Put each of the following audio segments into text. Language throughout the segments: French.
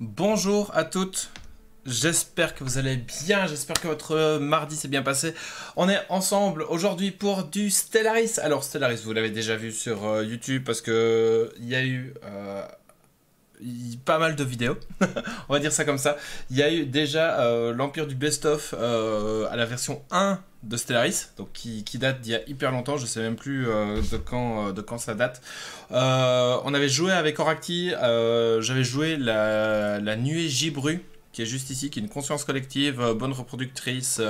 Bonjour à toutes, j'espère que vous allez bien, j'espère que votre mardi s'est bien passé. On est ensemble aujourd'hui pour du Stellaris. Alors Stellaris, vous l'avez déjà vu sur euh, YouTube parce que il y a eu euh, pas mal de vidéos, on va dire ça comme ça. Il y a eu déjà euh, l'Empire du Best of euh, à la version 1 de Stellaris, donc qui, date d'il y a hyper longtemps, je sais même plus euh, de, quand, de quand ça date. on avait joué avec Oracti, j'avais joué la, la nuée Gibru, qui est juste ici, qui est une conscience collective, bonne reproductrice,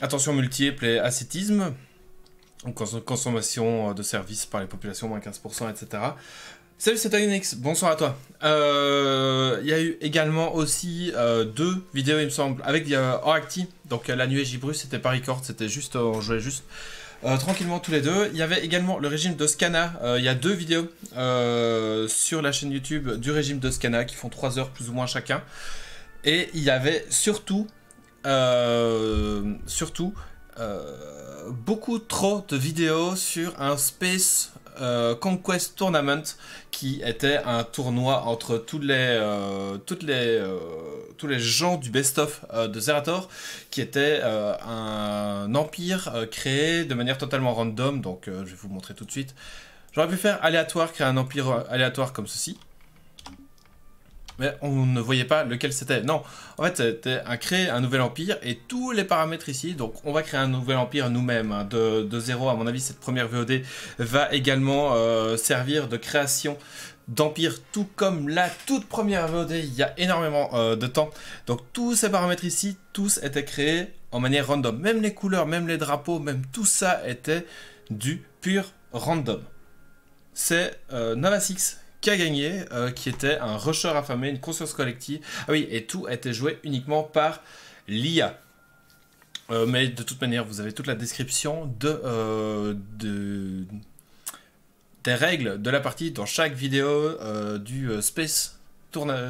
attention multiple et ascétisme. Donc consommation de services par les populations, moins 15%, etc. Salut, c'est bonsoir à toi. Euh, il y a eu également aussi euh, deux vidéos, il me semble, avec Oracti. Donc euh, la nuée Gibrus, c'était pas record, c'était juste, on jouait juste tranquillement tous les deux. Il y avait également le régime de Scana. Il y a deux vidéos sur la chaîne YouTube du régime de Scana qui font 3 heures plus ou moins chacun. Et il y avait surtout, surtout, beaucoup trop de vidéos sur un space euh, Conquest Tournament, qui était un tournoi entre les, euh, les, euh, tous les gens du best-of de Zerator, qui était un empire créé de manière totalement random. Donc, je vais vous montrer tout de suite. J'aurais pu faire aléatoire, créer un empire aléatoire comme ceci mais on ne voyait pas lequel c'était. Non, en fait, c'était un créer un nouvel empire et tous les paramètres ici. Donc, on va créer un nouvel empire nous-mêmes hein. de, de, zéro. À mon avis, cette première VOD va également euh, servir de création d'Empire, tout comme la toute première VOD il y a énormément euh, de temps. Donc tous ces paramètres ici, tous étaient créés en manière random. Même les couleurs, même les drapeaux, même tout ça était du pur random. C'est euh, Nova 6 qui a gagné, euh, qui était un rusher affamé, une conscience collective. Ah oui, et tout a été joué uniquement par l'IA. Euh, mais de toute manière, vous avez toute la description de, euh, des règles de la partie dans chaque vidéo du Space,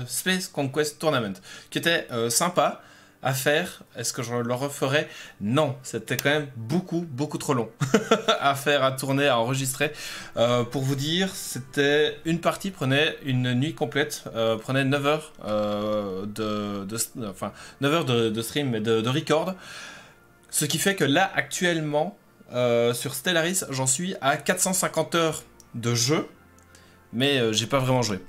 Space Conquest Tournament, qui était sympa à faire. Est-ce que je le referais Non, c'était quand même beaucoup, beaucoup trop long à faire, à tourner, à enregistrer. Euh, pour vous dire, c'était une partie prenait une nuit complète, euh, prenait 9 euh, heures de, 9 heures de, stream et de, de, record. Ce qui fait que là, actuellement, sur Stellaris, j'en suis à 450 heures de jeu, mais j'ai pas vraiment joué.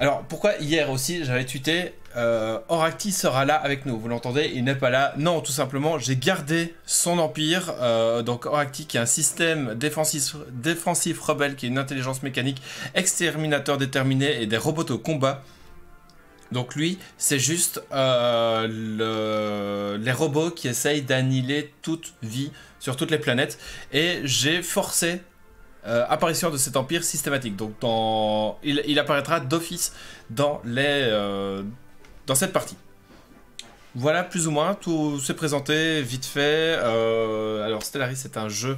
Alors pourquoi hier aussi j'avais tweeté euh, Oracti sera là avec nous, vous l'entendez, il n'est pas là. Non, tout simplement, j'ai gardé son empire. Euh, donc Oracti qui est un système défensif, rebelle, qui est une intelligence mécanique, exterminateur déterminé et des robots au combat. Donc lui, c'est juste euh, les robots qui essayent d'annihiler toute vie sur toutes les planètes. Et j'ai forcé euh, apparition de cet empire systématique. Donc il, apparaîtra d'office dans, les, euh, dans cette partie. Voilà plus ou moins, tout s'est présenté vite fait. Euh, alors Stellaris c'est un jeu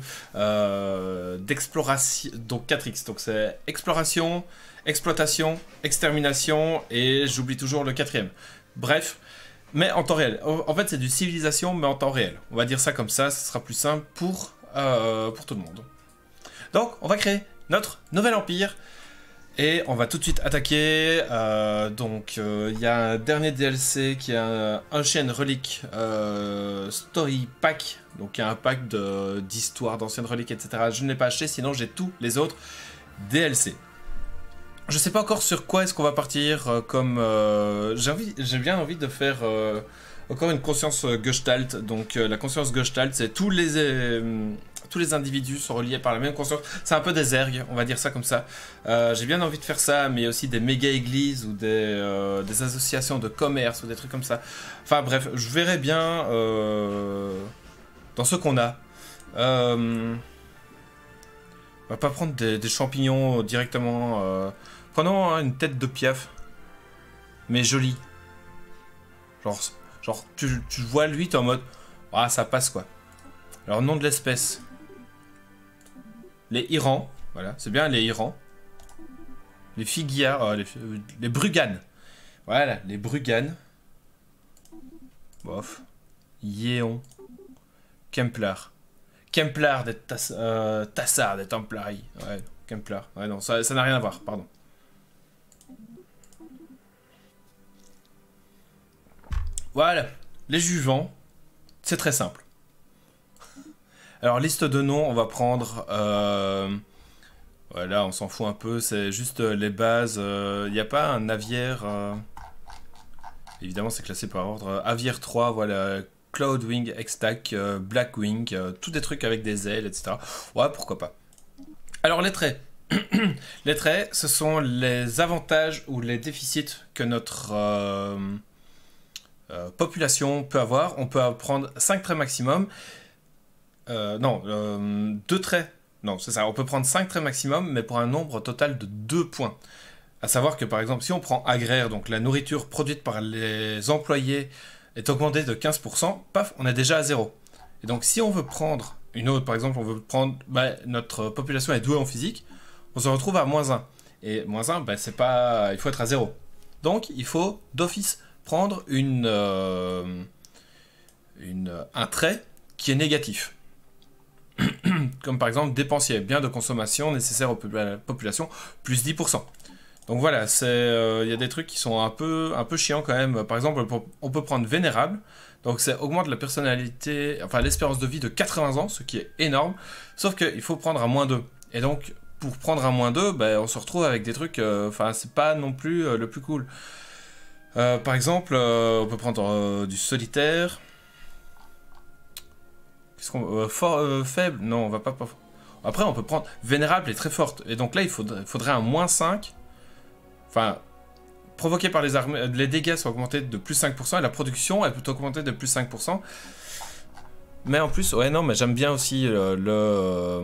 d'exploration, donc 4X, donc c'est exploration, exploitation, extermination et j'oublie toujours le quatrième. Bref, mais en temps réel. En fait c'est du civilisation mais en temps réel. On va dire ça comme ça, ce sera plus simple pour, pour tout le monde. Donc, on va créer notre nouvel empire. Et on va tout de suite attaquer. Euh, donc, euh, il y a un dernier DLC qui est un, ancienne relique euh, Story Pack. Donc, il y a un pack d'histoire, d'anciennes reliques, etc. Je ne l'ai pas acheté, sinon j'ai tous les autres DLC. Je ne sais pas encore sur quoi est-ce qu'on va partir. comme j'ai bien envie de faire encore une conscience Gestalt. Donc, la conscience Gestalt, c'est tous les tous les individus sont reliés par la même conscience. C'est un peu des ergues, on va dire ça comme ça. Euh, j'ai bien envie de faire ça, mais aussi des méga églises ou euh, des, associations de commerce ou des trucs comme ça. Enfin bref, je verrai bien euh, dans ce qu'on a. On va pas prendre des, champignons directement. Euh... Prenons hein, une tête de piaf. Mais jolie. Genre, genre tu, tu vois lui, t'es en mode. Ah, ça passe quoi. Alors, nom de l'espèce les Irans, voilà, c'est bien les Irans, les Figuières, euh, les, euh, les, Bruganes, voilà, les Bruganes, bof, Yeon, Kemplar, Kempler des Tass euh, Tassards, des Templari, ouais, Kempler. ouais, non, ça n'a rien à voir, pardon. Voilà, les Juvents, c'est très simple. Alors, liste de noms, on va prendre. Voilà, euh, on s'en fout un peu, c'est juste euh, les bases. Il euh, n'y a pas un aviaire. Évidemment, c'est classé par ordre. Aviaire 3, voilà. Cloudwing, Extac, Blackwing, tous des trucs avec des ailes, etc. Ouais, pourquoi pas. Alors, les traits. les traits, ce sont les avantages ou les déficits que notre population peut avoir. On peut prendre 5 traits maximum. Euh, non, euh, deux traits. Non, c'est ça. On peut prendre cinq traits maximum, mais pour un nombre total de deux points. À savoir que par exemple, si on prend agraire, donc la nourriture produite par les employés est augmentée de 15%, paf, on est déjà à zéro. Et donc si on veut prendre une autre, par exemple, on veut prendre, bah, notre population est douée en physique, on se retrouve à moins 1. Et moins 1, bah, c'est pas, il faut être à zéro. Donc il faut d'office prendre une, euh, un trait qui est négatif. comme par exemple dépensier bien de consommation nécessaires aux populations, plus 10%. Donc voilà, euh, il y a des trucs qui sont un peu, un peu chiants quand même. Par exemple, on peut prendre Vénérable. Donc ça augmente la personnalité, enfin l'espérance de vie de 80 ans, ce qui est énorme. Sauf qu'il faut prendre à moins 2. Et donc, pour prendre à moins 2, ben, on se retrouve avec des trucs, euh, enfin c'est pas non plus euh, le plus cool. par exemple, on peut prendre du solitaire, euh, fort, euh, faible Non, on va pas. Après, on peut prendre. Vénérable est très forte. Et donc là, il faudrait, un moins 5. Enfin. Provoqué par les armées. Euh, les dégâts sont augmentés de plus 5%. Et la production, elle peut augmenter de plus 5%. Mais en plus, ouais, non, mais j'aime bien aussi le.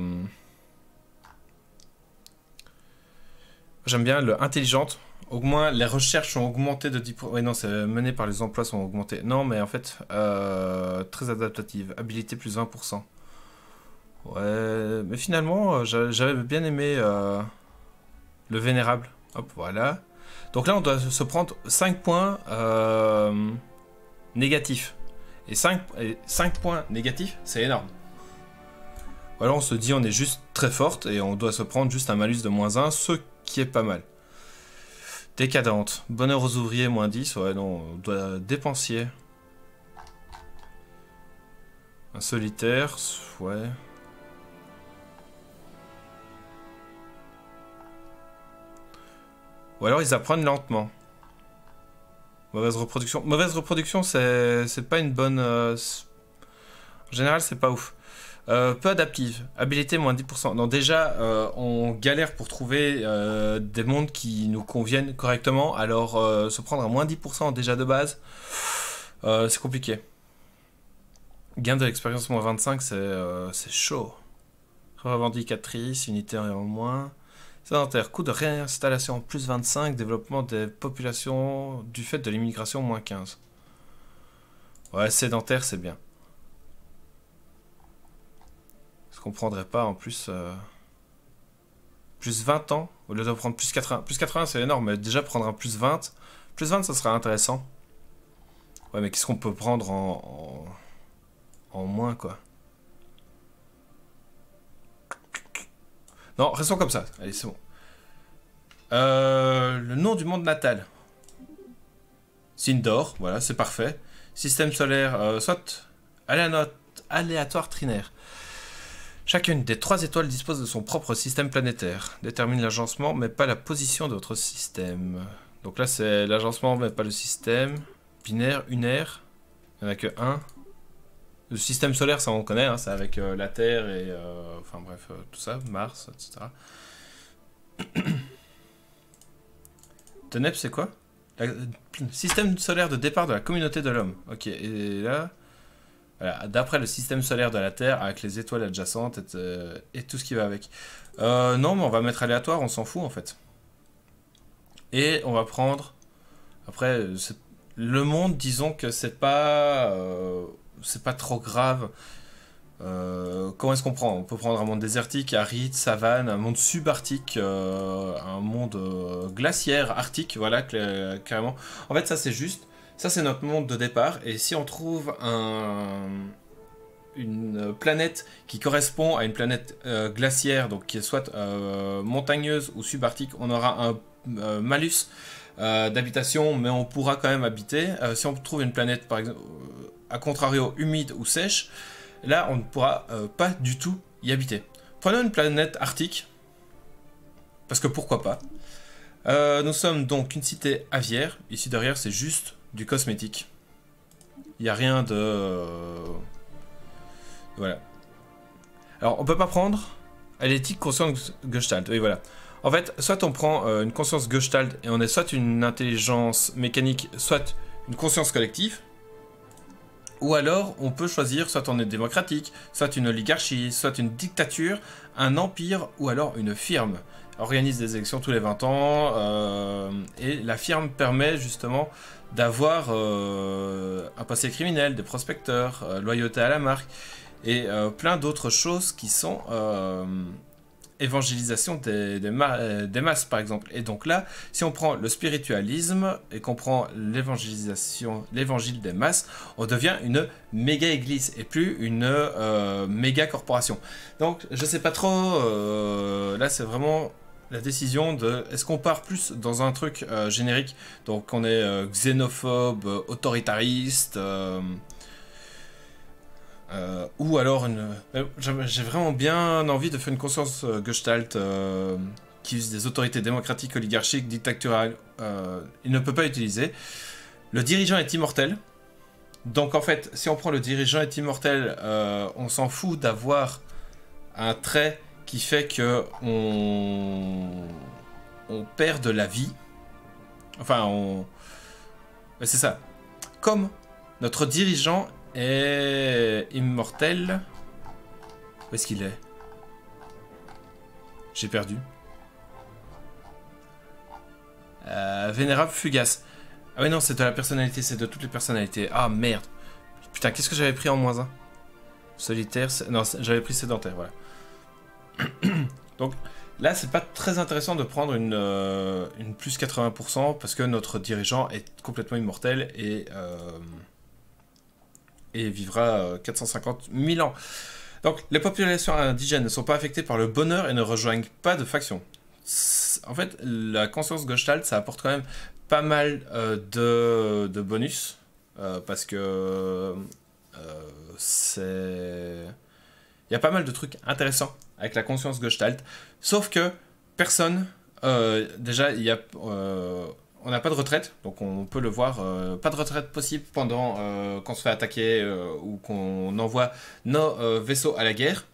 J'aime bien le intelligente. Au moins, les recherches ont augmenté de 10%. Oui, non, c'est euh, mené par les emplois sont augmentés. Non, mais en fait, euh, très adaptative. Habilité plus 20%. Ouais, mais finalement, euh, j'avais bien aimé le Vénérable. Hop, voilà. Donc là, on doit se prendre 5 points négatifs. Et 5, et 5 points négatifs, c'est énorme. voilà alors on se dit on est juste très forte et on doit se prendre juste un malus de moins 1, ce qui est pas mal. Décadente. Bonheur aux ouvriers, moins 10. Ouais, non, on doit dépensier. Un solitaire, ouais. Ou alors ils apprennent lentement. Mauvaise reproduction. Mauvaise reproduction, c'est pas une bonne... Euh, en général, c'est pas ouf. Euh, peu adaptive, habilité moins 10%. Non, déjà, euh, on galère pour trouver euh, des mondes qui nous conviennent correctement, alors se prendre à moins 10% déjà de base, c'est compliqué. Gain de l'expérience moins 25, c'est chaud. Revendicatrice, unité en moins. Sédentaire, coût de réinstallation plus 25, développement des populations du fait de l'immigration moins 15. Ouais, sédentaire, c'est bien. qu'on prendrait pas en plus. Euh, plus 20 ans, au lieu de prendre plus 80. Plus 80, c'est énorme, mais déjà prendre un plus 20. Plus 20, ça serait intéressant. Ouais, mais qu'est-ce qu'on peut prendre en... en. moins, quoi Non, restons comme ça. Allez, c'est bon. Euh, le nom du monde natal. Sindor, voilà, c'est parfait. Système solaire, euh, soit aléatoire trinaire. Chacune des trois étoiles dispose de son propre système planétaire. Détermine l'agencement, mais pas la position de votre système. Donc là, c'est l'agencement, mais pas le système. Binaire, unaire. Il n'y en a que un. Le système solaire, ça on connaît, hein, c'est avec euh, la Terre et. Euh, enfin bref, euh, tout ça, Mars, etc. Teneb, c'est quoi Système solaire de départ de la communauté de l'homme. Ok, et là d'après le système solaire de la Terre, avec les étoiles adjacentes et, euh, tout ce qui va avec. Euh, non, mais on va mettre aléatoire, on s'en fout en fait. Et on va prendre. Après, le monde, disons que c'est pas. Euh, c'est pas trop grave. comment est-ce qu'on prend On peut prendre un monde désertique, aride, savane, un monde subarctique, un monde glaciaire, arctique, voilà, carrément. En fait, ça c'est juste ça, c'est notre monde de départ. Et si on trouve une planète qui correspond à une planète euh, glaciaire, donc qui est soit euh, montagneuse ou subarctique, on aura un euh, malus d'habitation, mais on pourra quand même habiter. si on trouve une planète, par exemple, à contrario, humide ou sèche, là, on ne pourra pas du tout y habiter. Prenons une planète arctique, parce que pourquoi pas. nous sommes donc une cité aviaire. Ici derrière, c'est juste du cosmétique. Il n'y a rien de... Euh, voilà. Alors, on peut pas prendre à l'éthique conscience Gestalt. Oui, voilà. En fait, soit on prend euh, une conscience Gestalt et on est soit une intelligence mécanique, soit une conscience collective. Ou alors, on peut choisir soit on est démocratique, soit une oligarchie, soit une dictature, un empire ou alors une firme. Organise des élections tous les 20 ans euh, et la firme permet justement d'avoir euh, un passé criminel, des prospecteurs, euh, loyauté à la marque et euh, plein d'autres choses qui sont évangélisation des, masses, par exemple. Et donc là, si on prend le spiritualisme et qu'on prend l'évangélisation, l'évangile des masses, on devient une méga église et plus une méga corporation. Donc, je sais pas trop. là, c'est vraiment la décision de est-ce qu'on part plus dans un truc euh, générique, donc on est euh, xénophobe, euh, autoritariste, ou alors une. J'ai vraiment bien envie de faire une conscience Gestalt qui use des autorités démocratiques, oligarchiques, dictaturales. il ne peut pas utiliser. Le dirigeant est immortel. Donc en fait, si on prend le dirigeant est immortel, on s'en fout d'avoir un trait qui fait que on, on perd de la vie. Enfin, on... C'est ça. Comme notre dirigeant est immortel... Où est-ce qu'il est, J'ai perdu. Euh, vénérable fugace. Ah oui non, c'est de la personnalité, c'est de toutes les personnalités. Ah merde. Putain, qu'est-ce que j'avais pris en moins 1 Solitaire, non, j'avais pris sédentaire, voilà. Donc là, c'est pas très intéressant de prendre une, euh, plus 80% parce que notre dirigeant est complètement immortel et, euh, vivra 450 euh, 000 ans. Donc les populations indigènes ne sont pas affectées par le bonheur et ne rejoignent pas de faction. En fait, la conscience Gestalt, ça apporte quand même pas mal de, de, bonus parce que c'est. Il y a pas mal de trucs intéressants avec la conscience gestalt. Sauf que personne, euh, déjà, il y a, euh, on n'a pas de retraite, donc on peut le voir, euh, pas de retraite possible pendant qu'on se fait attaquer ou qu'on envoie nos vaisseaux à la guerre.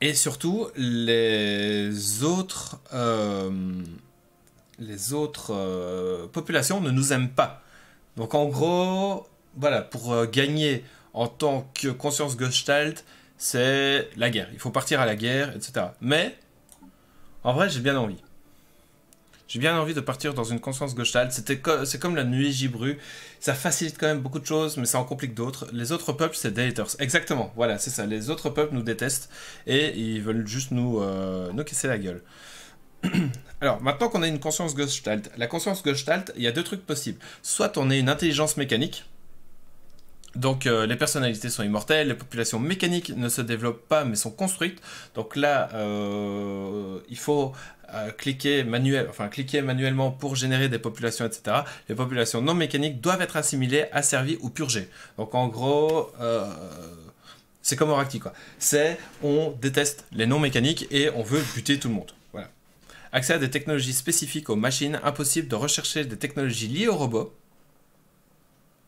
Et surtout, les autres, les autres populations ne nous aiment pas. Donc en gros, voilà, pour gagner en tant que conscience gestalt, c'est la guerre. Il faut partir à la guerre, etc. Mais, en vrai, j'ai bien envie. J'ai bien envie de partir dans une conscience gestalt. c'est comme la nuit gibru, Ça facilite quand même beaucoup de choses, mais ça en complique d'autres. Les autres peuples, c'est des haters. Exactement. Voilà, c'est ça. Les autres peuples nous détestent et ils veulent juste nous, euh, nous casser la gueule. Alors, maintenant qu'on a une conscience gestalt, la conscience gestalt, il y a deux trucs possibles. Soit on est une intelligence mécanique, donc euh, les personnalités sont immortelles, les populations mécaniques ne se développent pas mais sont construites. Donc là, euh, il faut euh, cliquer, manuel, cliquer manuellement pour générer des populations, etc. Les populations non mécaniques doivent être assimilées, asservies ou purgées. Donc en gros, c'est comme quoi. C'est on déteste les non mécaniques et on veut buter tout le monde. Voilà. Accès à des technologies spécifiques aux machines, impossible de rechercher des technologies liées aux robots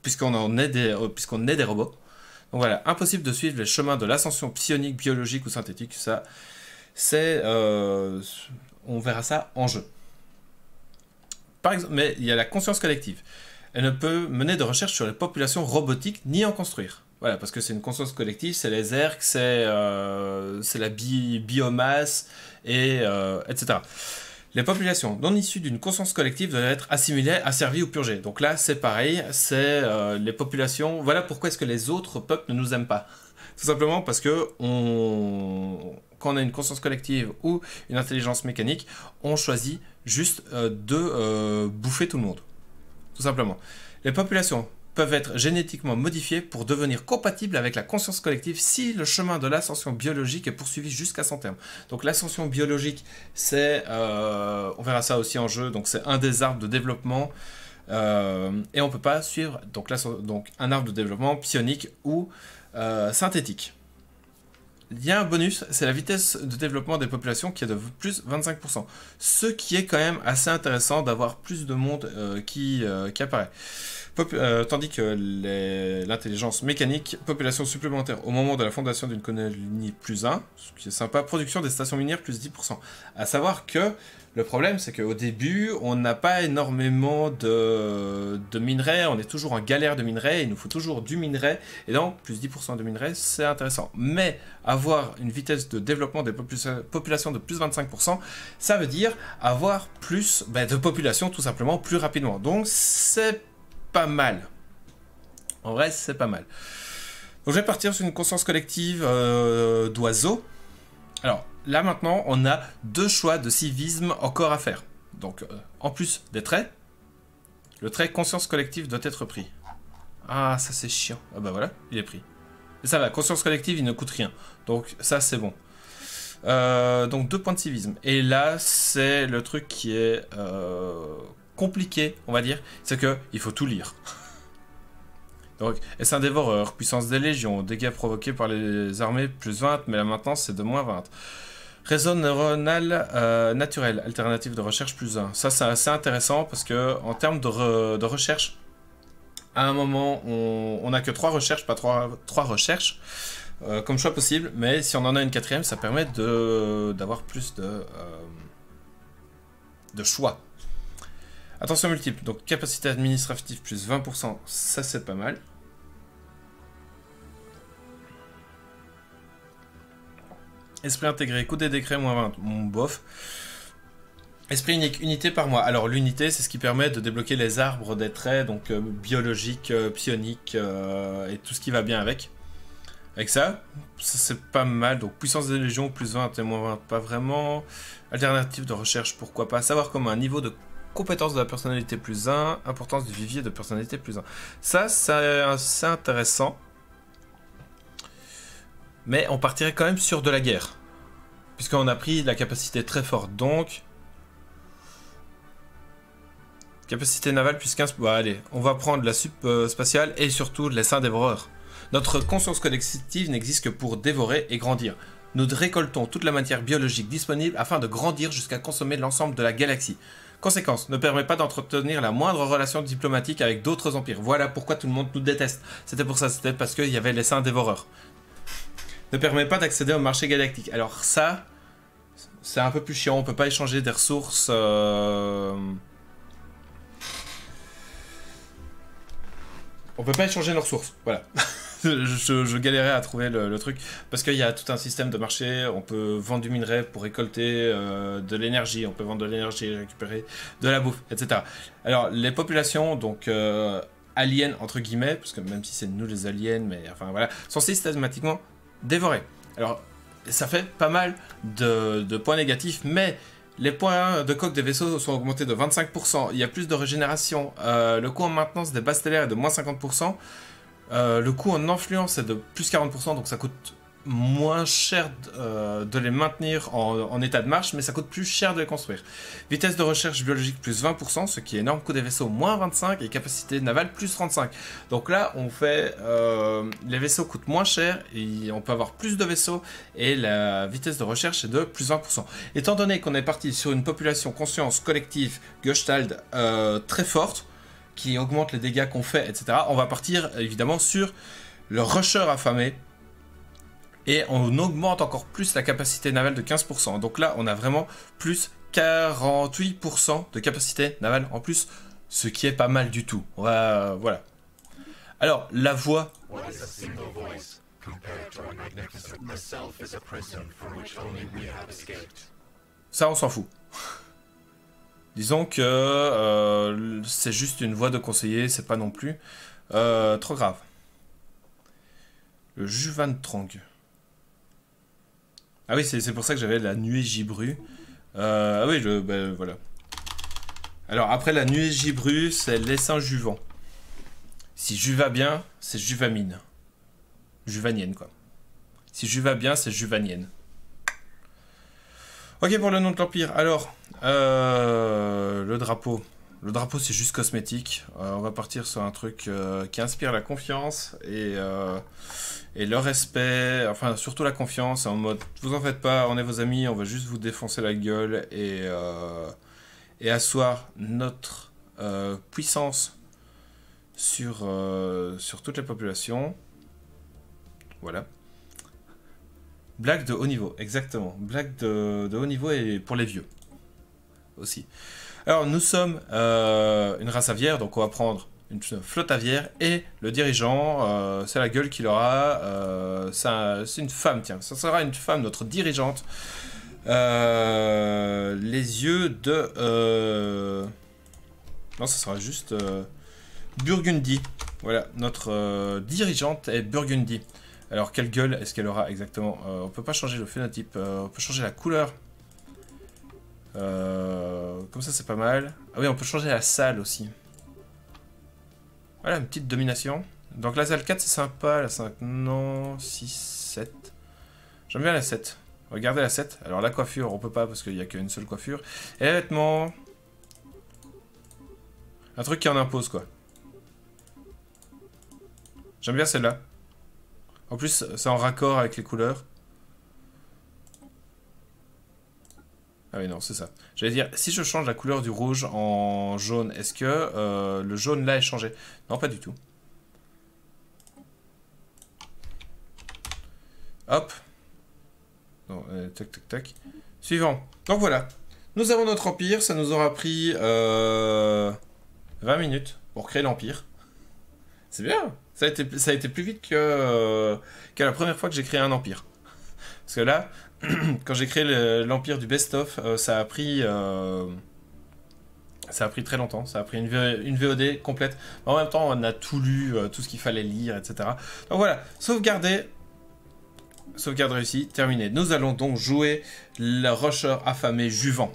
puisqu'on en est des, euh, est des robots. Donc voilà, impossible de suivre les chemins de l'ascension psionique, biologique ou synthétique. Ça, c'est, euh, on verra ça en jeu. Par exemple, mais il y a la conscience collective. Elle ne peut mener de recherche sur les populations robotiques ni en construire. Voilà, parce que c'est une conscience collective, c'est les ergs, c'est euh, la biomasse, et, etc. Les populations non issues d'une conscience collective doivent être assimilées, asservies ou purgées. Donc là, c'est pareil, c'est euh, les populations. Voilà pourquoi est-ce que les autres peuples ne nous aiment pas. Tout simplement parce que quand on a une conscience collective ou une intelligence mécanique, on choisit juste euh, de euh, bouffer tout le monde. Tout simplement. Les populations peuvent être génétiquement modifiés pour devenir compatibles avec la conscience collective si le chemin de l'ascension biologique est poursuivi jusqu'à son terme. Donc l'ascension biologique, c'est, euh, on verra ça aussi en jeu, donc c'est un des arbres de développement. Euh, et on ne peut pas suivre donc, là, donc un arbre de développement psionique ou euh, synthétique il y a un bonus, c'est la vitesse de développement des populations qui est de plus 25%. Ce qui est quand même assez intéressant d'avoir plus de monde euh, euh, qui, apparaît. Euh, tandis que l'intelligence mécanique, population supplémentaire au moment de la fondation d'une colonie plus 1, ce qui est sympa, production des stations minières plus 10%. A savoir que le problème, c'est qu'au début, on n'a pas énormément de, minerais, on est toujours en galère de minerais, il nous faut toujours du minerai, et donc plus 10% de minerais, c'est intéressant. Mais avoir une vitesse de développement des populations de plus 25%, ça veut dire avoir plus ben, de population tout simplement plus rapidement. Donc c'est pas mal. En vrai, c'est pas mal. Donc je vais partir sur une conscience collective euh, d'oiseaux. Alors, là maintenant, on a deux choix de civisme encore à faire. Donc, euh, en plus des traits, le trait conscience collective doit être pris. Ah, ça c'est chiant. Ah bah voilà, il est pris. Et ça va, conscience collective, il ne coûte rien. Donc ça c'est bon. Euh, donc deux points de civisme. Et là, c'est le truc qui est euh, compliqué, on va dire. C'est que il faut tout lire. Donc, est-ce un dévoreur Puissance des légions, dégâts provoqués par les armées, plus 20, mais là maintenant c'est de moins 20. Réseau neuronal naturel, alternative de recherche plus 1. Ça, c'est assez intéressant parce que en termes de, recherche, à un moment, on n'a que 3 recherches, pas 3 trois recherches euh, comme choix possible, mais si on en a une quatrième, ça permet d'avoir plus de, euh, de choix. Attention multiple, donc capacité administrative plus 20%, ça c'est pas mal. Esprit intégré, coût des décrets, moins 20, mon bof. Esprit unique, unité par mois. Alors l'unité, c'est ce qui permet de débloquer les arbres des traits, donc biologique, euh, biologiques, euh, euh, et tout ce qui va bien avec. Avec ça, c'est pas mal. Donc puissance des légions, plus 20 et moins 20, pas vraiment. Alternative de recherche, pourquoi pas. Savoir comment un niveau de compétence de la personnalité plus 1, importance du vivier de personnalité plus 1. Ça, c'est intéressant mais on partirait quand même sur de la guerre. Puisqu'on a pris la capacité très forte, donc... Capacité navale puisqu'un... 15... Bah allez, on va prendre la sup euh, spatiale et surtout les dévoreur. Notre conscience collective n'existe que pour dévorer et grandir. Nous récoltons toute la matière biologique disponible afin de grandir jusqu'à consommer l'ensemble de la galaxie. Conséquence, ne permet pas d'entretenir la moindre relation diplomatique avec d'autres empires. Voilà pourquoi tout le monde nous déteste. C'était pour ça, c'était parce qu'il y avait les saints dévoreurs ne permet pas d'accéder au marché galactique. Alors ça, c'est un peu plus chiant, on peut pas échanger des ressources... On euh, On peut pas échanger nos ressources, voilà. je, galérais à trouver le, truc, parce qu'il y a tout un système de marché, on peut vendre du minerai pour récolter euh, de l'énergie, on peut vendre de l'énergie et récupérer de la bouffe, etc. Alors, les populations, donc... Euh, aliens entre guillemets, parce que même si c'est nous les aliens, mais enfin voilà, sont systématiquement dévoré. Alors, ça fait pas mal de, points négatifs, mais les points de coque des vaisseaux sont augmentés de 25%. Il y a plus de régénération. Euh, le coût en maintenance des bases stellaires est de moins 50%. Euh, le coût en influence est de plus 40%, donc ça coûte moins cher euh, de les maintenir en, état de marche, mais ça coûte plus cher de les construire. Vitesse de recherche biologique plus 20%, ce qui est énorme, coût des vaisseaux moins 25% et capacité navale plus 35%. Donc là, on fait... Euh, les vaisseaux coûtent moins cher, et on peut avoir plus de vaisseaux, et la vitesse de recherche est de plus 20%. Étant donné qu'on est parti sur une population conscience collective Gestalt euh, très forte, qui augmente les dégâts qu'on fait, etc., on va partir évidemment sur le rusher affamé, et on augmente encore plus la capacité navale de 15%. Donc là, on a vraiment plus 48% de capacité navale en plus, ce qui est pas mal du tout. Euh, voilà. Alors, la voix. Ça, on s'en fout. Disons que euh, c'est juste une voix de conseiller, c'est pas non plus euh, trop grave. Le Juventrong. Trong. Ah oui, c'est pour ça que j'avais la nuée gibru. Euh, ah oui, je, ben, voilà. Alors après la nuée gibru, c'est l'essin juvant. Si juva bien, c'est juvamine. Juvanienne, quoi. Si juva bien, c'est juvanienne. Ok pour le nom de l'Empire. Alors, euh, le drapeau. Le drapeau, c'est juste cosmétique. Euh, on va partir sur un truc qui inspire la confiance et et le respect, enfin surtout la confiance, en mode vous en faites pas, on est vos amis, on va juste vous défoncer la gueule et, euh, et asseoir notre euh, puissance sur, euh, sur toute la population. Voilà. Blague de haut niveau, exactement. Blague de, de haut niveau et pour les vieux aussi. Alors nous sommes une race aviaire, donc on va prendre une flotte aviaire, et le dirigeant, euh, c'est la gueule qu'il aura, euh, c'est une femme, tiens, ça sera une femme, notre dirigeante, euh, les yeux de... non, ça sera juste Burgundy, voilà, notre dirigeante est Burgundy. Alors, quelle gueule est-ce qu'elle aura exactement On peut pas changer le phénotype, on peut changer la couleur. comme ça, c'est pas mal. Ah oui, on peut changer la salle aussi. Voilà, une petite domination. Donc la salle 4, c'est sympa. La 5, non. 6, 7. J'aime bien la 7. Regardez la 7. Alors la coiffure, on peut pas parce qu'il n'y a qu'une seule coiffure. Et les vêtements. Un truc qui en impose, quoi. J'aime bien celle-là. En plus, c'est en raccord avec les couleurs. Ah oui, non, c'est ça. J'allais dire, si je change la couleur du rouge en jaune, est-ce que euh, le jaune là est changé Non, pas du tout. Hop. Non, euh, tac, tac, tac. Suivant. Donc voilà. Nous avons notre empire. Ça nous aura pris 20 euh, minutes pour créer l'empire. C'est bien. Ça a, été, ça a été plus vite que, que la première fois que j'ai créé un empire. Parce que là, quand j'ai créé l'empire du best-of, euh, ça a pris. Euh, ça a pris très longtemps, ça a pris une, VOD complète. en même temps, on a tout lu, euh, tout ce qu'il fallait lire, etc. Donc voilà, sauvegarder. Sauvegarde réussie, terminé. Nous allons donc jouer le rusher affamé Juvent.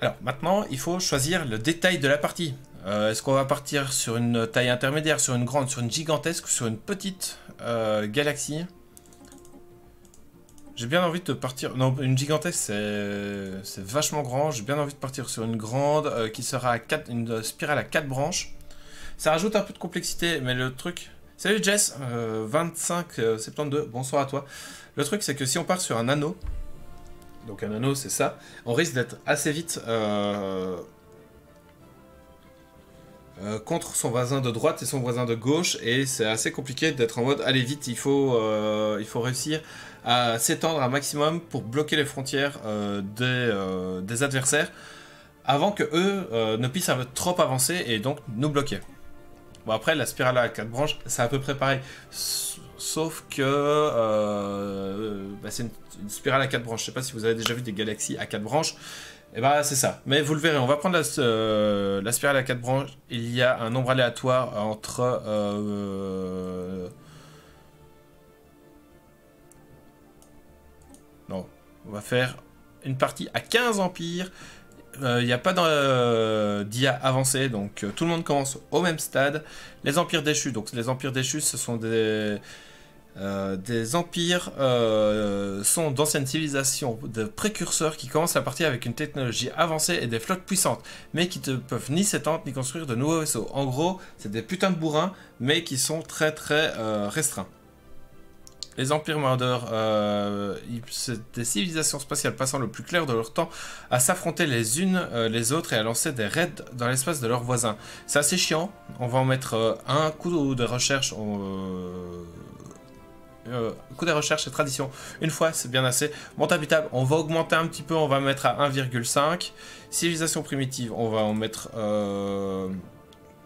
Alors maintenant, il faut choisir le détail de la partie. Est-ce qu'on va partir sur une taille intermédiaire, sur une grande, sur une gigantesque, sur une petite galaxie j'ai bien envie de partir... Non, une gigantesque, c'est C'est vachement grand. J'ai bien envie de partir sur une grande euh, qui sera à 4... une euh, spirale à 4 branches. Ça rajoute un peu de complexité, mais le truc... Salut Jess, euh, 2572, euh, bonsoir à toi. Le truc, c'est que si on part sur un anneau, donc un anneau, c'est ça, on risque d'être assez vite... Euh, contre son voisin de droite et son voisin de gauche, et c'est assez compliqué d'être en mode allez vite, il faut, euh, il faut réussir à s'étendre un maximum pour bloquer les frontières euh, des, des, adversaires avant que eux ne puissent trop avancer et donc nous bloquer. Bon après la spirale à quatre branches c'est à peu près pareil, sauf que bah, c'est une, spirale à quatre branches. Je sais pas si vous avez déjà vu des galaxies à quatre branches, et eh bah ben, c'est ça. Mais vous le verrez, on va prendre la, euh, spirale à 4 branches. Il y a un nombre aléatoire entre... Euh, non, on va faire une partie à 15 empires. Euh, il n'y a pas d'IA avancée, donc tout le monde commence au même stade. Les empires déchus, donc les empires déchus, ce sont des euh, des empires euh, sont d'anciennes civilisations, de précurseurs qui commencent à partir avec une technologie avancée et des flottes puissantes, mais qui ne peuvent ni s'étendre ni construire de nouveaux vaisseaux. En gros, c'est des putains de bourrins, mais qui sont très très euh, restreints. Les empires mordeurs, c'est des civilisations spatiales passant le plus clair de leur temps à s'affronter les unes les autres et à lancer des raids dans l'espace de leurs voisins. C'est assez chiant, on va en mettre un coup de recherche euh, coût des recherches et tradition. Une fois, c'est bien assez. Monte habitable, on va augmenter un petit peu, on va mettre à 1,5. Civilisation primitive, on va en mettre... Euh,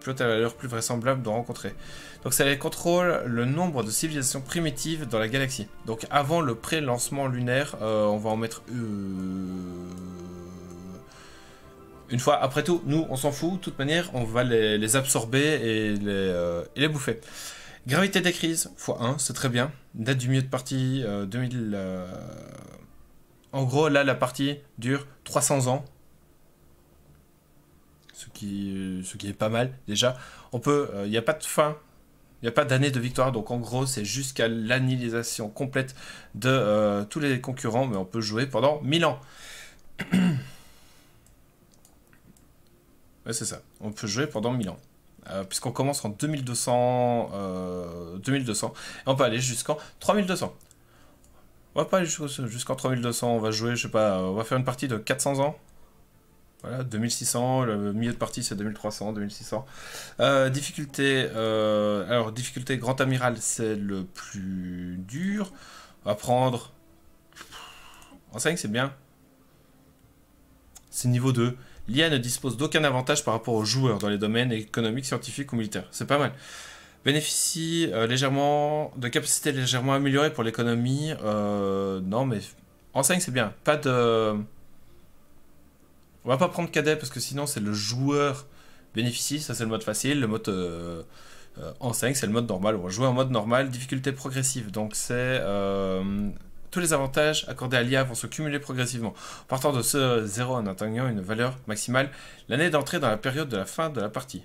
plus à l'heure plus vraisemblable de rencontrer. Donc ça les contrôle le nombre de civilisations primitives dans la galaxie. Donc avant le pré-lancement lunaire, euh, on va en mettre... Euh, une fois, après tout, nous on s'en fout, de toute manière, on va les, absorber et les euh, bouffer. Gravité des crises, x1, c'est très bien. Date du milieu de partie 2000. Euh, euh, en gros, là, la partie dure 300 ans. Ce qui, euh, ce qui est pas mal, déjà. On peut. Il n'y a pas de fin. Il n'y a pas d'année de victoire, donc en gros c'est jusqu'à l'annihilation complète de tous les concurrents, mais on peut jouer pendant 1000 ans. ouais c'est ça, on peut jouer pendant 1000 ans. Euh, puisqu'on commence en 2200, 2200 euh, et on peut aller jusqu'en 3200. On va pas aller jusqu'en 3200, on va jouer, je sais pas, euh, on va faire une partie de 400 ans. Voilà, 2600, le milieu de partie c'est 2300, 2600. difficulté, alors difficulté grand amiral c'est le plus dur. On va prendre... En 5 c'est bien. C'est niveau 2 l'IA ne dispose d'aucun avantage par rapport aux joueurs dans les domaines économiques, scientifiques ou militaires. C'est pas mal. Bénéficie euh, légèrement de capacités légèrement améliorées pour l'économie. Euh, non, mais enseigne, c'est bien. Pas de. On va pas prendre cadet parce que sinon, c'est le joueur bénéficie. Ça, c'est le mode facile. Le mode en euh, enseigne, c'est le mode normal. On va jouer en mode normal, difficulté progressive. Donc, c'est tous les avantages accordés à l'IA vont se cumuler progressivement, partant de ce zéro en atteignant une valeur maximale l'année d'entrée dans la période de la fin de la partie.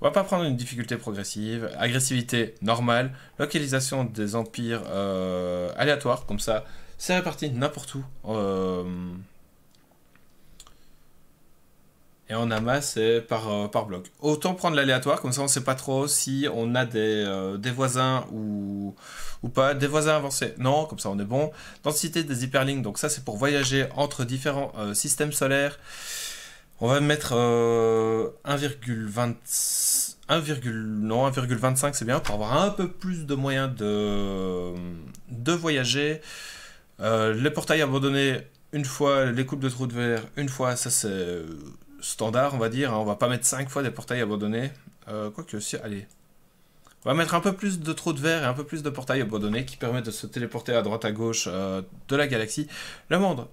On va pas prendre une difficulté progressive, agressivité normale, localisation des empires euh, aléatoires, comme ça c'est réparti n'importe où. Euh, et on amasse euh, par, euh, par bloc. Autant prendre l'aléatoire, comme ça on ne sait pas trop si on a des, euh, des voisins ou, ou pas, des voisins avancés. Non, comme ça on est bon. Densité des hyperlignes, donc ça c'est pour voyager entre différents systèmes solaires. On va mettre 1,20... 1, 1,25 c'est bien pour avoir un peu plus de moyens de, de voyager. les portails abandonnés une fois, les coupes de trous de verre une fois, ça c'est standard, on va dire. Hein. On va pas mettre 5 fois des portails abandonnés. quoi euh, Quoique, si, allez. On va mettre un peu plus de trous de verre et un peu plus de portails abandonnés qui permettent de se téléporter à droite à gauche euh, de la galaxie. Le monde.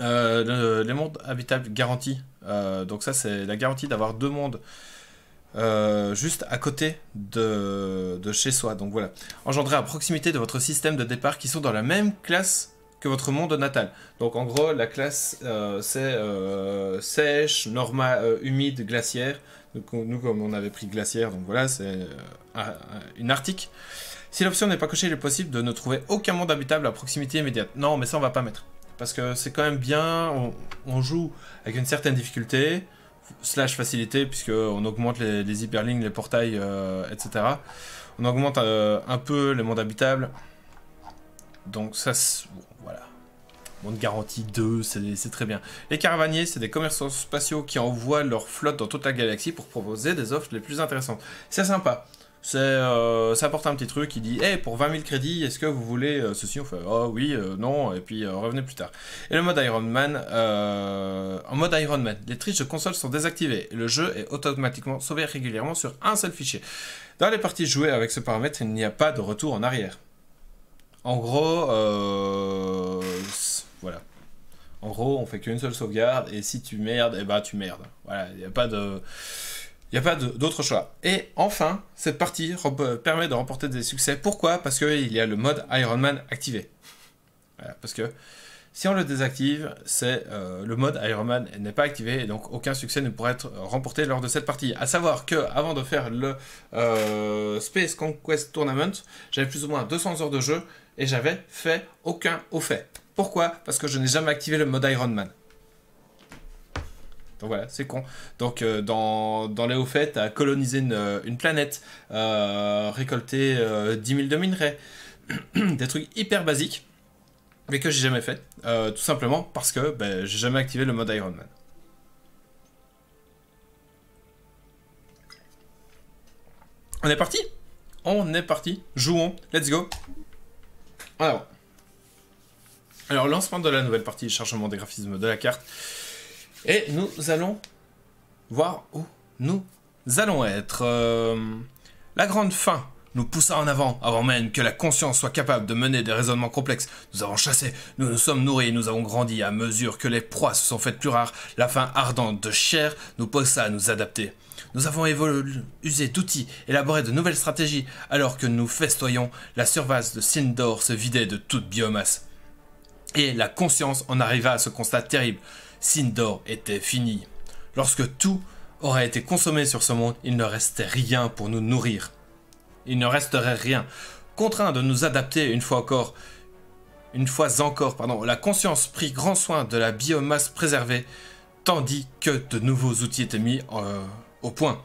Euh, les mondes habitables garantis. donc ça, c'est la garantie d'avoir deux mondes juste à côté de, de, chez soi. Donc voilà, engendré à proximité de votre système de départ qui sont dans la même classe que votre monde natal. Donc en gros, la classe euh, c'est euh, sèche, normal euh, humide, glaciaire. Donc, nous, comme on avait pris glaciaire, donc voilà, c'est une arctique. Si l'option n'est pas cochée, il est possible de ne trouver aucun monde habitable à proximité immédiate. Non, mais ça on va pas mettre. Parce que c'est quand même bien, on, joue avec une certaine difficulté, slash facilité, puisqu'on augmente les, hyperlignes, les portails, etc. On augmente un peu les mondes habitables. Donc ça, Monde garantie 2, c'est très bien. Les caravaniers, c'est des commerçants spatiaux qui envoient leur flotte dans toute la galaxie pour proposer des offres les plus intéressantes. C'est sympa. c'est, euh, ça apporte un petit truc, il dit hey, pour 20 000 crédits, est-ce que vous voulez euh, ceci On fait oh oui, euh, non, et puis revenez plus tard. Et le mode Iron Man, en mode Iron Man, les triches de console sont désactivées. Le jeu est automatiquement sauvé régulièrement sur un seul fichier. Dans les parties jouées avec ce paramètre, il n'y a pas de retour en arrière. En gros, en gros, on fait qu'une seule sauvegarde et si tu merdes, et eh ben tu merdes. Voilà, il n'y a pas de. a pas d'autre choix. Et enfin, cette partie permet de remporter des succès. Pourquoi Parce qu'il y a le mode Iron Man activé. parce que si on le désactive, euh, le mode Iron Man n'est pas activé et donc aucun succès ne pourrait être remporté lors de cette partie. A savoir que avant de faire le euh, Space Conquest Tournament, j'avais plus ou moins 200 heures de jeu et j'avais fait aucun au fait. Pourquoi Parce que je n'ai jamais activé le mode Iron Man. Donc voilà, c'est con. Donc euh, dans, les hauts faits, à coloniser une, euh, planète, euh, récolter 10 000 de minerais, des trucs hyper basiques, mais que j'ai jamais fait, tout simplement parce que ben, j'ai jamais activé le mode Iron Man. On est parti On est parti, jouons, let's go En avant alors, lancement de la nouvelle partie, chargement des graphismes de la carte. Et nous allons voir où nous allons être. Euh, la grande fin nous poussa en avant avant même que la conscience soit capable de mener des raisonnements complexes. Nous avons chassé, nous nous sommes nourris, nous avons grandi à mesure que les proies se sont faites plus rares. La faim ardente de chair nous poussa à nous adapter. Nous avons évolué, usé d'outils, élaboré de nouvelles stratégies, alors que nous festoyons, la surface de Sindor se vidait de toute biomasse. Et la conscience en arriva à ce constat terrible. Sindor était fini. Lorsque tout aurait été consommé sur ce monde, il ne restait rien pour nous nourrir. Il ne resterait rien. Contraint de nous adapter une fois encore, une fois encore, la conscience prit grand soin de la biomasse préservée, tandis que de nouveaux outils étaient mis euh, au point.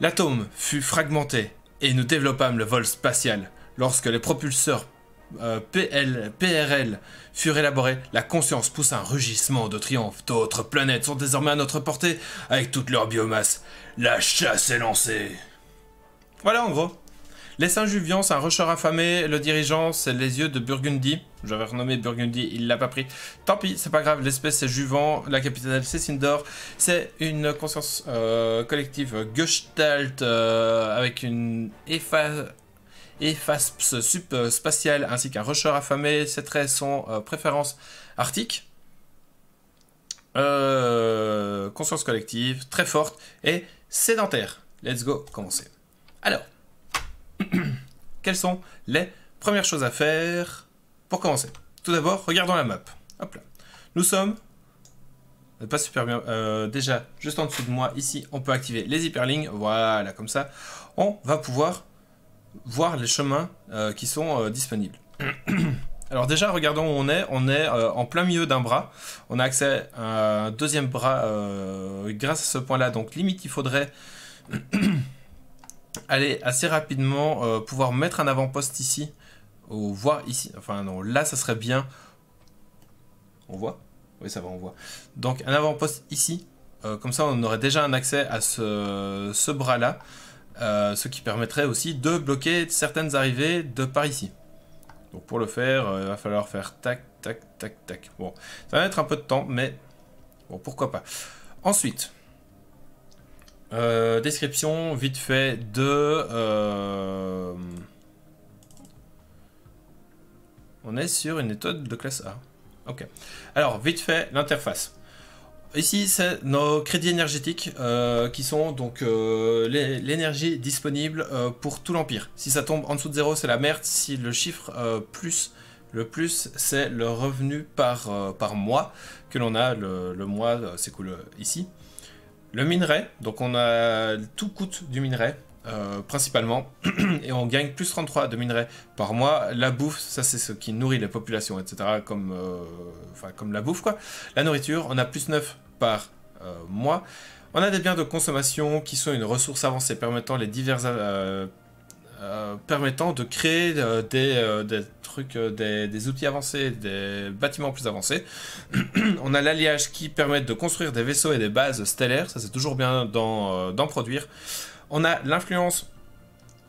L'atome fut fragmenté et nous développâmes le vol spatial. Lorsque les propulseurs euh, PL, PRL furent élaborés, la conscience pousse un rugissement de triomphe. D'autres planètes sont désormais à notre portée, avec toute leur biomasse. La chasse est lancée. Voilà en gros. Les Saint-Juvians, un rusher affamé, le dirigeant, c'est les yeux de Burgundy. J'avais renommé Burgundy, il l'a pas pris. Tant pis, c'est pas grave, l'espèce c'est juvent. la capitale c'est Sindor. C'est une conscience euh, collective Gestalt euh, avec une effa et face sup euh, spatial ainsi qu'un rusher affamé. Ces traits sont euh, préférence arctique, euh, conscience collective, très forte et sédentaire. Let's go, commencer. Alors, quelles sont les premières choses à faire pour commencer Tout d'abord, regardons la map. Nous sommes pas super bien. déjà, juste en dessous de moi, ici, on peut activer les hyperlignes. Voilà, comme ça, on va pouvoir voir les chemins euh, qui sont euh, disponibles. Alors déjà, regardons où on est. On est euh, en plein milieu d'un bras. On a accès à un deuxième bras grâce à ce point-là. Donc limite, il faudrait aller assez rapidement pouvoir mettre un avant-poste ici. Ou voir ici. Enfin non, là, ça serait bien. On voit oui, ça va, on voit. Donc un avant-poste ici. comme ça, on aurait déjà un accès à ce bras-là. Euh, ce qui permettrait aussi de bloquer certaines arrivées de par ici. Donc pour le faire, il euh, va falloir faire tac, tac, tac, tac. Bon, ça va mettre un peu de temps, mais bon, pourquoi pas. Ensuite, euh, description vite fait de... On est sur une méthode de classe A. Ok. Alors, vite fait, l'interface ici, c'est nos crédits énergétiques euh, qui sont donc euh, l'énergie disponible euh, pour tout l'Empire. Si ça tombe en dessous de zéro, c'est la merde. Si le chiffre plus, le plus, c'est le revenu par, par mois que l'on a. Le, le mois s'écoule ici. Le minerai, donc on a tout coûte du minerai euh, principalement, et on gagne plus 33 de minerais par mois. La bouffe, ça c'est ce qui nourrit les populations, etc. Comme, euh, comme la bouffe, quoi. La nourriture, on a plus 9 par euh, mois. On a des biens de consommation qui sont une ressource avancée permettant les divers... permettant de créer des, trucs, des outils avancés, des bâtiments plus avancés. on a l'alliage qui permet de construire des vaisseaux et des bases stellaires, ça c'est toujours bien d'en produire. On a l'influence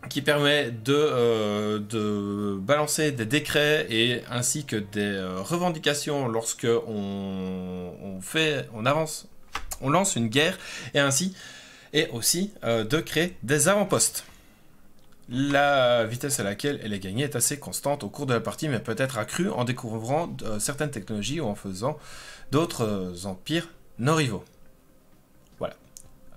qui permet euh, de, balancer des décrets et ainsi que des euh, revendications lorsque on, fait, on avance, on lance une guerre et ainsi et aussi euh, de créer des avant-postes. La vitesse à laquelle elle est gagnée est assez constante au cours de la partie, mais peut être accrue en découvrant certaines technologies ou en faisant d'autres empires non rivaux.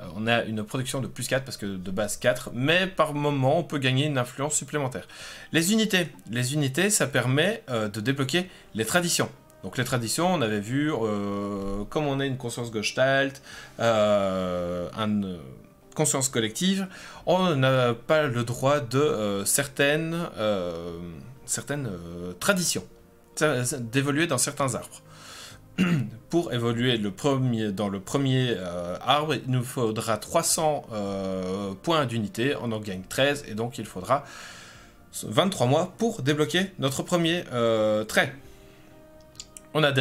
Euh, on a une production de plus 4 parce que de base 4, mais par moment on peut gagner une influence supplémentaire. Les unités, les unités ça permet euh, de débloquer les traditions. Donc les traditions, on avait vu, euh, comme on est une conscience gestalt, une conscience collective, on n'a pas le droit de certaines, certaines traditions, d'évoluer dans certains arbres. pour évoluer dans le premier euh, arbre, il nous faudra 300 euh, points d'unité, on en gagne 13, et donc il faudra 23 mois pour débloquer notre premier euh, trait. On a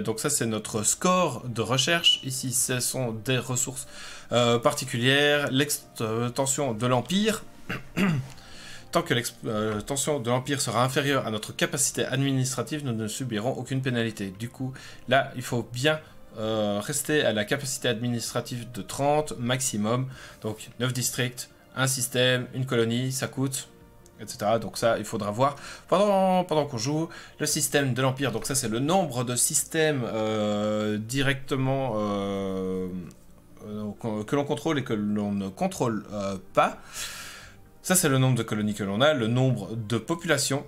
Donc ça c'est notre score de recherche, ici ce sont des ressources particulières, l'extension de l'Empire, Tant que l'expansion euh, de l'Empire sera inférieure à notre capacité administrative, nous ne subirons aucune pénalité. Du coup, là, il faut bien euh, rester à la capacité administrative de 30 maximum. Donc 9 districts, un système, une colonie, ça coûte, etc. Donc ça, il faudra voir pendant, pendant qu'on joue. Le système de l'Empire, donc ça c'est le nombre de systèmes euh, directement... que l'on contrôle et que l'on ne contrôle pas. Ça, c'est le nombre de colonies que l'on a, le nombre de populations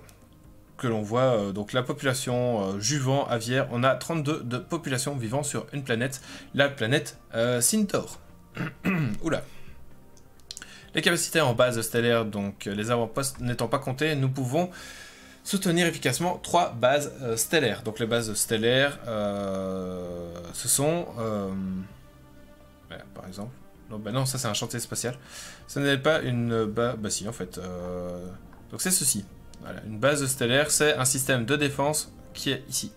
que l'on voit. Euh, donc la population euh, juvant juvent, aviaire, on a 32 de populations vivant sur une planète, la planète Sintor. Euh, Oula. Les capacités en base stellaire, donc les avant-postes n'étant pas comptés, nous pouvons soutenir efficacement trois bases stellaires. Donc les bases stellaires, ce sont... par exemple... Non, ben non ça c'est un chantier spatial. Ce n'est pas une base... Bah si, en fait. Euh, donc c'est ceci. une base stellaire, c'est un système de défense qui est ici.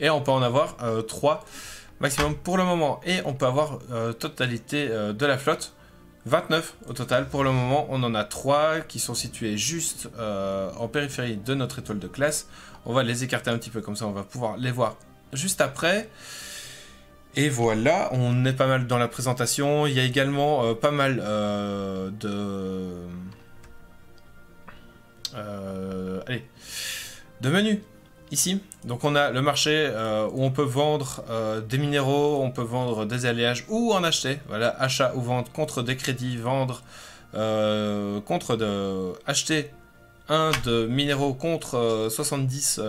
Et on peut en avoir euh, trois 3 maximum pour le moment. Et on peut avoir euh, totalité de la flotte. 29 au total. Pour le moment, on en a 3 qui sont situés juste en périphérie de notre étoile de classe. On va les écarter un petit peu comme ça, on va pouvoir les voir juste après. Et voilà, on est pas mal dans la présentation. Il y a également euh, pas mal euh, de. Euh, allez, de menus ici. Donc on a le marché où on peut vendre des minéraux, on peut vendre des alliages ou en acheter. Voilà, achat ou vente contre des crédits, vendre contre de. acheter un de minéraux contre 70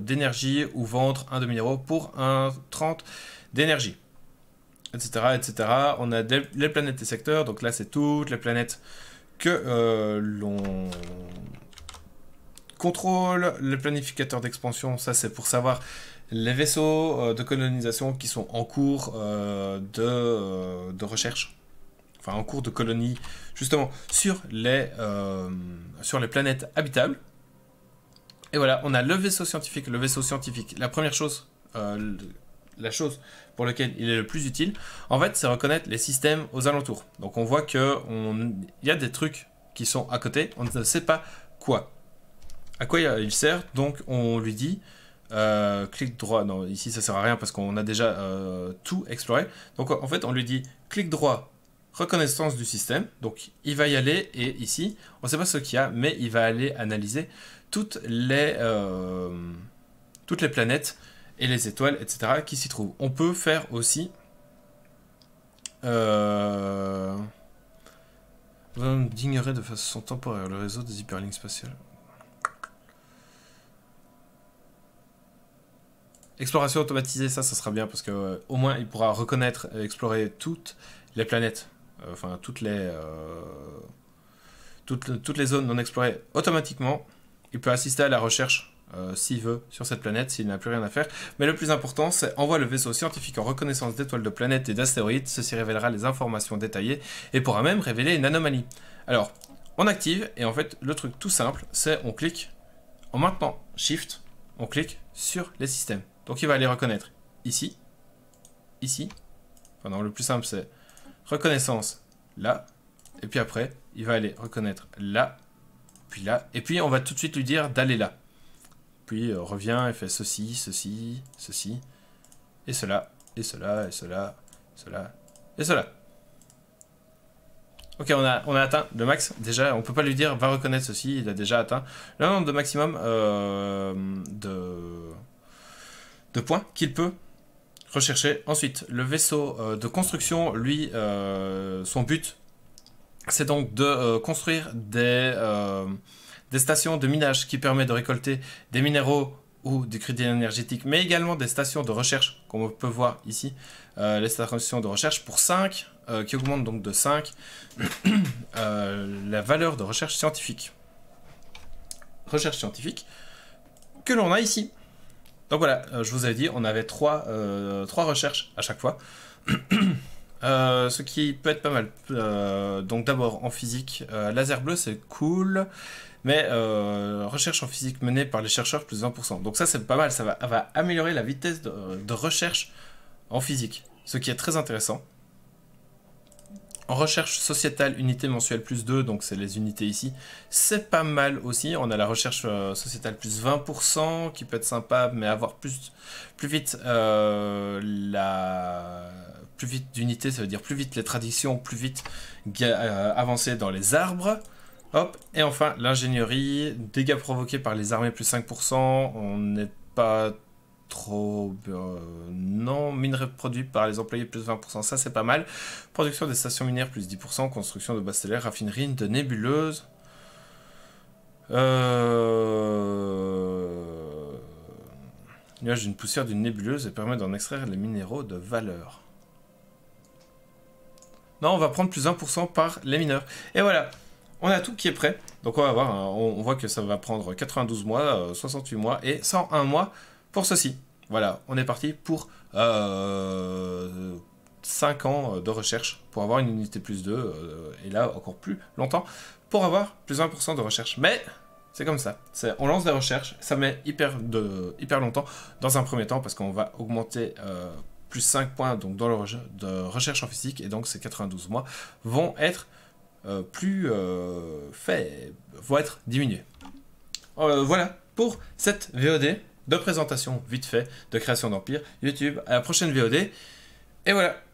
d'énergie ou vendre un de minéraux pour un 30 d'énergie, etc., etc. On a les planètes et secteurs, donc là c'est toutes les planètes que euh, l'on contrôle. Le planificateur d'expansion, ça c'est pour savoir les vaisseaux euh, de colonisation qui sont en cours euh, de, de, recherche. Enfin, en cours de colonie, justement, sur les, sur les planètes habitables. Et voilà, on a le vaisseau scientifique. Le vaisseau scientifique, la première chose, la chose pour lequel il est le plus utile, en fait, c'est reconnaître les systèmes aux alentours. Donc on voit que il y a des trucs qui sont à côté, on ne sait pas quoi. À quoi il sert Donc on lui dit euh, clic droit. Non, ici ça sert à rien parce qu'on a déjà euh, tout exploré. Donc en fait, on lui dit clic droit, reconnaissance du système. Donc il va y aller et ici, on ne sait pas ce qu'il y a, mais il va aller analyser toutes les, euh, toutes les planètes et les étoiles, etc., qui s'y trouvent. On peut faire aussi... Euh... D'ignorer de façon temporaire le réseau des hyperlinks spatiales. Exploration automatisée, ça, ça sera bien parce que euh, au moins il pourra reconnaître et explorer toutes les planètes, euh, enfin toutes les euh, toutes, toutes les zones non explorées automatiquement. Il peut assister à la recherche euh, s'il veut sur cette planète, s'il n'a plus rien à faire. Mais le plus important, c'est envoie le vaisseau scientifique en reconnaissance d'étoiles de planètes et d'astéroïdes. Ceci révélera les informations détaillées et pourra même révéler une anomalie. Alors, on active et en fait, le truc tout simple, c'est on clique en maintenant Shift, on clique sur les systèmes. Donc il va aller reconnaître ici, ici. Enfin le plus simple c'est reconnaissance là, et puis après il va aller reconnaître là, puis là, et puis on va tout de suite lui dire d'aller là puis euh, revient et fait ceci, ceci, ceci, et cela, et cela, et cela, cela, et cela. Ok, on a, on a atteint le max. Déjà, on peut pas lui dire va reconnaître ceci, il a déjà atteint le nombre de maximum euh, de, de points qu'il peut rechercher. Ensuite, le vaisseau euh, de construction, lui, son but, c'est donc de construire des des stations de minage qui permettent de récolter des minéraux ou des crédit énergétiques, mais également des stations de recherche, comme on peut voir ici, euh, les stations de recherche pour 5, euh, qui augmentent donc de 5 euh, la valeur de recherche scientifique. Recherche scientifique que l'on a ici. Donc voilà, je vous avais dit, on avait 3, trois recherches à chaque fois. ce qui peut être pas mal. donc d'abord en physique, laser bleu c'est cool mais euh, recherche en physique menée par les chercheurs plus 20%. Donc ça c'est pas mal, ça va, améliorer la vitesse de, recherche en physique, ce qui est très intéressant. En recherche sociétale, unité mensuelle plus 2, donc c'est les unités ici, c'est pas mal aussi. On a la recherche euh, sociétale plus 20%, qui peut être sympa, mais avoir plus, vite euh, plus vite d'unité, ça veut dire plus vite les traditions, plus vite avancer dans les arbres. Hop, et enfin l'ingénierie, dégâts provoqués par les armées plus 5%, on n'est pas trop... non, minerais produits par les employés plus 20%, ça c'est pas mal. Production des stations minières plus 10%, construction de stellaires, raffinerie, de nébuleuses. Euh... Nuage d'une poussière d'une nébuleuse et permet d'en extraire les minéraux de valeur. Non, on va prendre plus 1% par les mineurs. Et voilà, on a tout qui est prêt. Donc on va voir, hein. on, voit que ça va prendre 92 mois, 68 euh, mois et 101 mois pour ceci. Voilà, on est parti pour 5 euh, ans de recherche pour avoir une unité plus 2, euh, et là encore plus longtemps, pour avoir plus 1% de recherche. Mais c'est comme ça, on lance des recherches, ça met hyper, de, hyper longtemps dans un premier temps parce qu'on va augmenter plus 5 points donc dans le de recherche en physique, et donc ces 92 mois vont être euh, plus euh, fait, vont être diminués. Euh, voilà pour cette VOD de présentation vite fait de création d'empire YouTube. À la prochaine VOD. Et voilà.